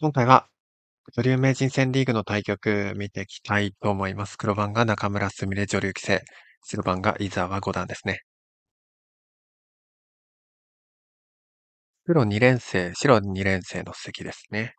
今回は、女流名人戦リーグの対局見ていきたいと思います。黒番が中村すみれ女流棋聖、白番が伊沢五段ですね。黒2連星、白2連星の席ですね。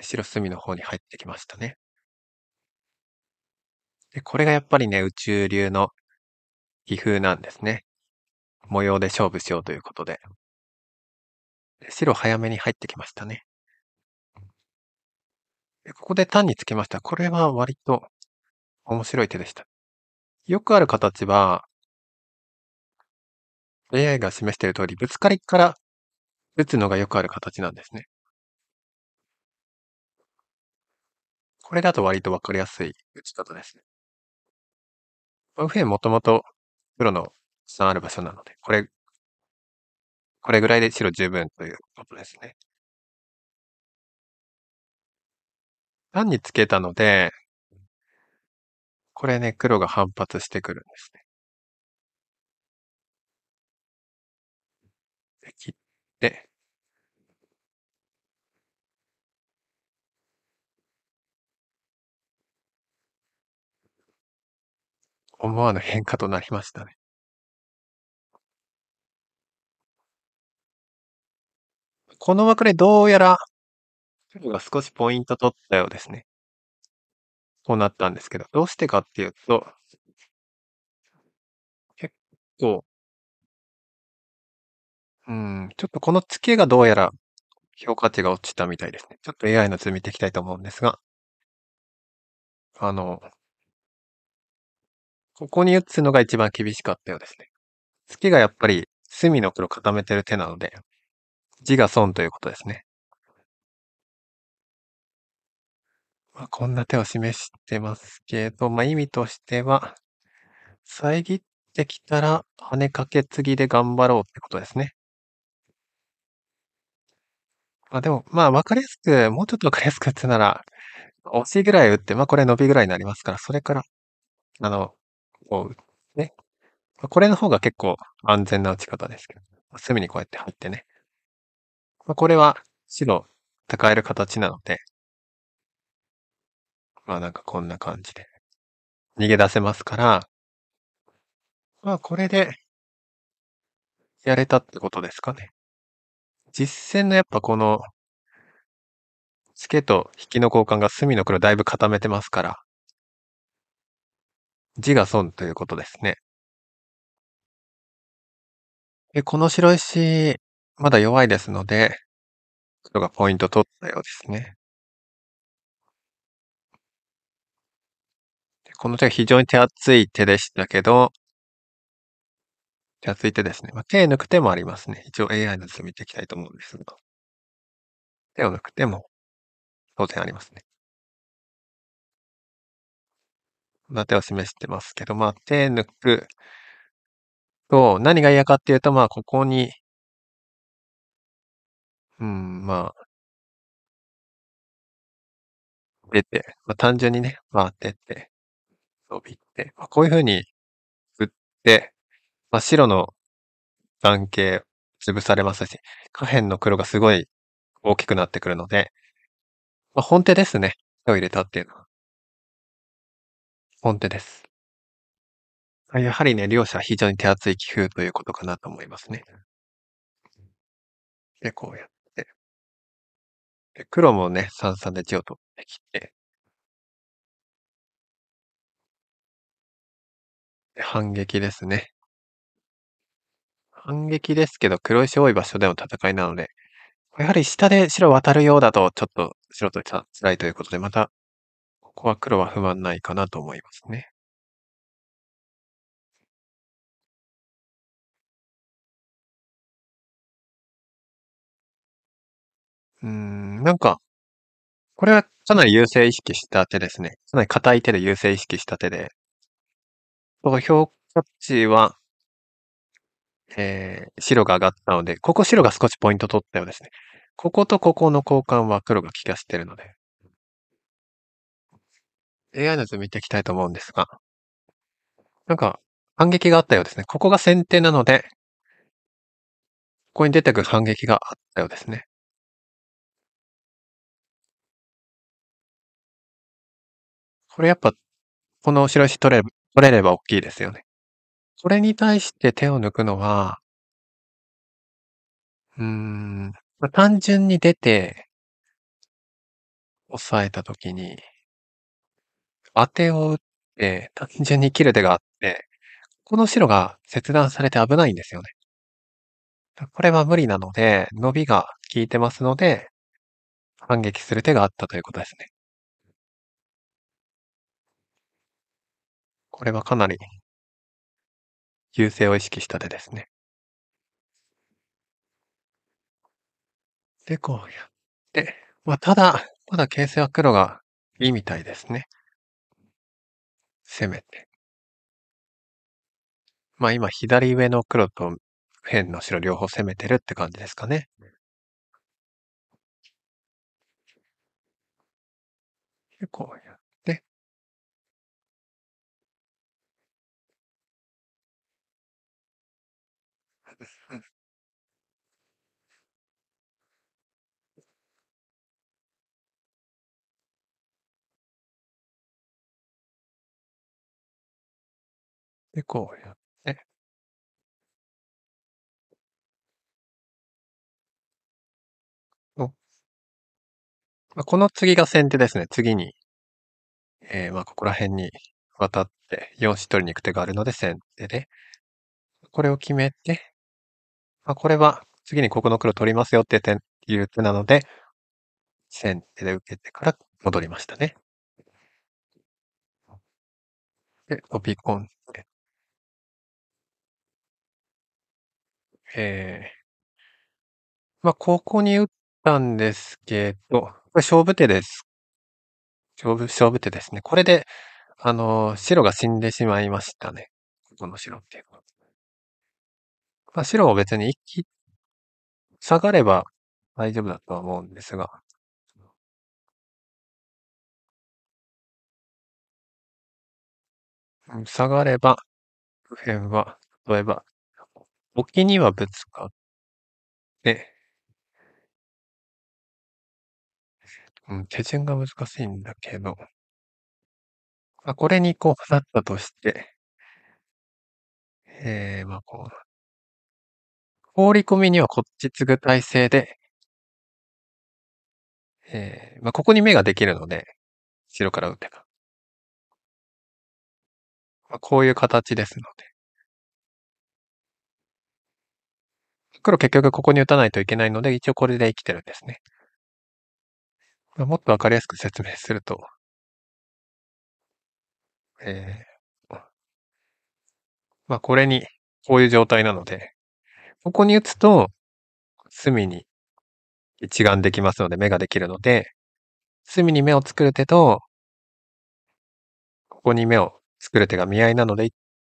白隅の方に入ってきましたね。で、これがやっぱりね、宇宙流の棋風なんですね。模様で勝負しようということで。白早めに入ってきましたね。ここで単につきました。これは割と面白い手でした。よくある形は、AI が示している通り、ぶつかりから打つのがよくある形なんですね。これだと割と分かりやすい打ち方ですね。右辺もともと黒のつなる場所なので、これ、これぐらいで白十分ということですね。単につけたので、これね、黒が反発してくるんですね。で切って、思わぬ変化となりましたね。この枠でどうやら、黒が少しポイント取ったようですね。こうなったんですけど、どうしてかっていうと、結構、うん、ちょっとこの付けがどうやら評価値が落ちたみたいですね。ちょっと AI の図見ていきたいと思うんですが、あの、ここに打つのが一番厳しかったようですね。月がやっぱり隅の黒固めてる手なので、字が損ということですね。まあ、こんな手を示してますけど、まあ、意味としては、遮ってきたら跳ねかけ継ぎで頑張ろうってことですね。まあ、でも、まあ、わかりやすく、もうちょっとわかりやすくっつなら、押しぐらい打って、まあ、これ伸びぐらいになりますから、それから、あの、こう、ね。これの方が結構安全な打ち方ですけど、隅にこうやって入ってね。まあ、これは白戦える形なので、まあなんかこんな感じで逃げ出せますから、まあこれでやれたってことですかね。実戦のやっぱこの、付けと引きの交換が隅の黒だいぶ固めてますから、字が損ということですね。で、この白石、まだ弱いですので、黒がポイント取ったようですね。この手は非常に手厚い手でしたけど、手厚い手ですね。まあ、手抜く手もありますね。一応 AI の図見ていきたいと思うんですが。手を抜く手も当然ありますね。こな手を示してますけど、まあ手抜くと、何が嫌かっていうと、まあここにうん、まあ。出て、ま、あ、単純にね、回ってって飛びって、ま、あ、こういう風に振って、ま、白の眼形潰されますし、下辺の黒がすごい大きくなってくるのでま、あ、本手ですね、手を入れたっていうのは。本手です。あ、やはりね、両者非常に手厚い棋風ということかなと思いますね。で、こうやで、黒もね、三々で地を取ってきて、反撃ですね。反撃ですけど、黒石多い場所での戦いなので、やはり下で白渡るようだと、ちょっと白と辛いということで、また、ここは黒は不満ないかなと思いますね。うーん、なんか、これはかなり優勢意識した手ですね。かなり硬い手で優勢意識した手で。この評価値は、えー、白が上がったので、ここ白が少しポイント取ったようですね。こことここの交換は黒が利かしてるので。AI の図見ていきたいと思うんですが、なんか反撃があったようですね。ここが先手なので、ここに出てくる反撃があったようですね。これやっぱ、この白石取れ取れれば大きいですよね。これに対して手を抜くのは、うーん、単純に出て、押さえたときに、当てを打って、単純に切る手があって、この白が切断されて危ないんですよね。これは無理なので、伸びが効いてますので、反撃する手があったということですね。これはかなり優勢を意識した手ですね。で、こうやって、まあ、ただ、まだ形勢は黒がいいみたいですね。攻めて。まあ今、左上の黒と右辺の白両方攻めてるって感じですかね。で、こうやで、こうやって。おまあ、この次が先手ですね。次に、えー、まあ、ここら辺に渡って、4子取りに行く手があるので先手で、これを決めて、ま、これは次にここの黒取りますよって手いう手なので、先手で受けてから戻りましたね。で、飛び込んで。ええ。ま、ここに打ったんですけど、これ勝負手です。勝負勝負手ですね。これで、あの、白が死んでしまいましたね。ここの白っていうのは。まあ、白も別に一気下がれば大丈夫だとは思うんですが。下がれば、右辺は、例えば、沖にはぶつかって、うん、手順が難しいんだけど、まあ、これにこうなったとして、えー、まあこうなっ放り込みにはこっち継ぐ体制で、えー、まあ、ここに目ができるので、後ろから打てば。まあ、こういう形ですので。黒結局ここに打たないといけないので、一応これで生きてるんですね。まあ、もっとわかりやすく説明すると、えー、まあこれに、こういう状態なので、ここに打つと、隅に一眼できますので、目ができるので、隅に目を作る手と、ここに目を作る手が見合いなので、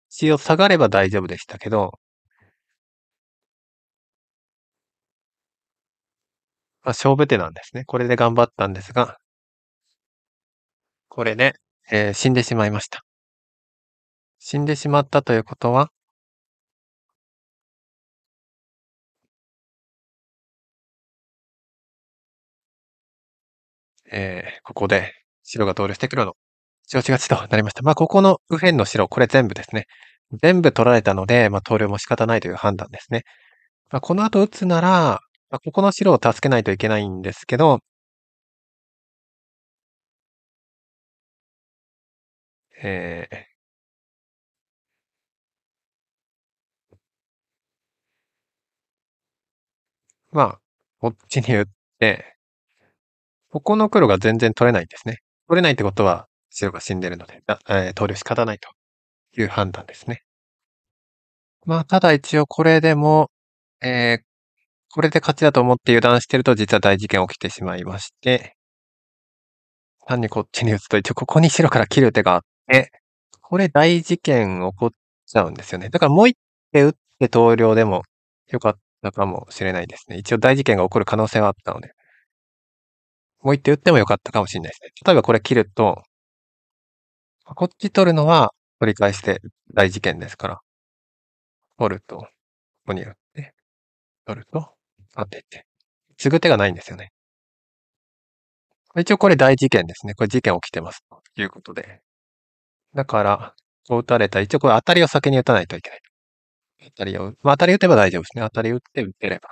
一応下がれば大丈夫でしたけど、まあ、勝負手なんですね。これで頑張ったんですが、これで、えー、死んでしまいました。死んでしまったということは、えー、ここで白が投了して黒の調子勝ちとなりました。まあ、ここの右辺の白、これ全部ですね。全部取られたので、まあ、投了も仕方ないという判断ですね。まあ、この後打つなら、まあ、ここの白を助けないといけないんですけど、えー、まあ、こっちに打って、ここの黒が全然取れないんですね。取れないってことは白が死んでるので、えー、投了仕方ないという判断ですね。まあ、ただ一応これでも、えー、これで勝ちだと思って油断してると実は大事件起きてしまいまして、単にこっちに打つと一応ここに白から切る手があって、これ大事件起こっちゃうんですよね。だからもう一手打って投了でもよかったかもしれないですね。一応大事件が起こる可能性はあったので。もう一手打ってもよかったかもしれないですね。例えばこれ切ると、こっち取るのは取り返して大事件ですから、取ると、ここに打って、取ると、当てて。継ぐ手がないんですよね。一応これ大事件ですね。これ事件起きてます。ということで。だから、こう打たれたら、一応これ当たりを先に打たないといけない。当たりを、まあ当たり打てば大丈夫ですね。当たり打って打てれば、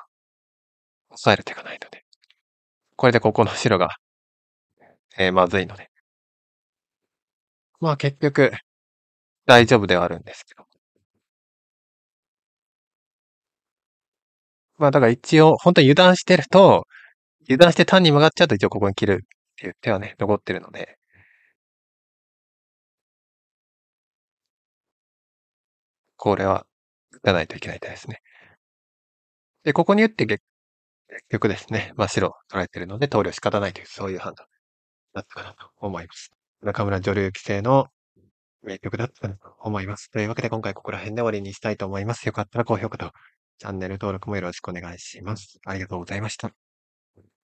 抑える手がないので。これでここの白が、え、まずいので。まあ結局、大丈夫ではあるんですけど。まあだから一応、本当に油断してると、油断して単に曲がっちゃうと一応ここに切るっていう手はね、残ってるので。これは打たないといけない手ですね。で、ここに打って結結局ですね、まあ、白を取られているので、投了仕方ないという、そういう判断だったかなと思います。中村女流棋聖の名曲だったかなと思います。というわけで今回ここら辺で終わりにしたいと思います。よかったら高評価とチャンネル登録もよろしくお願いします。ありがとうございました。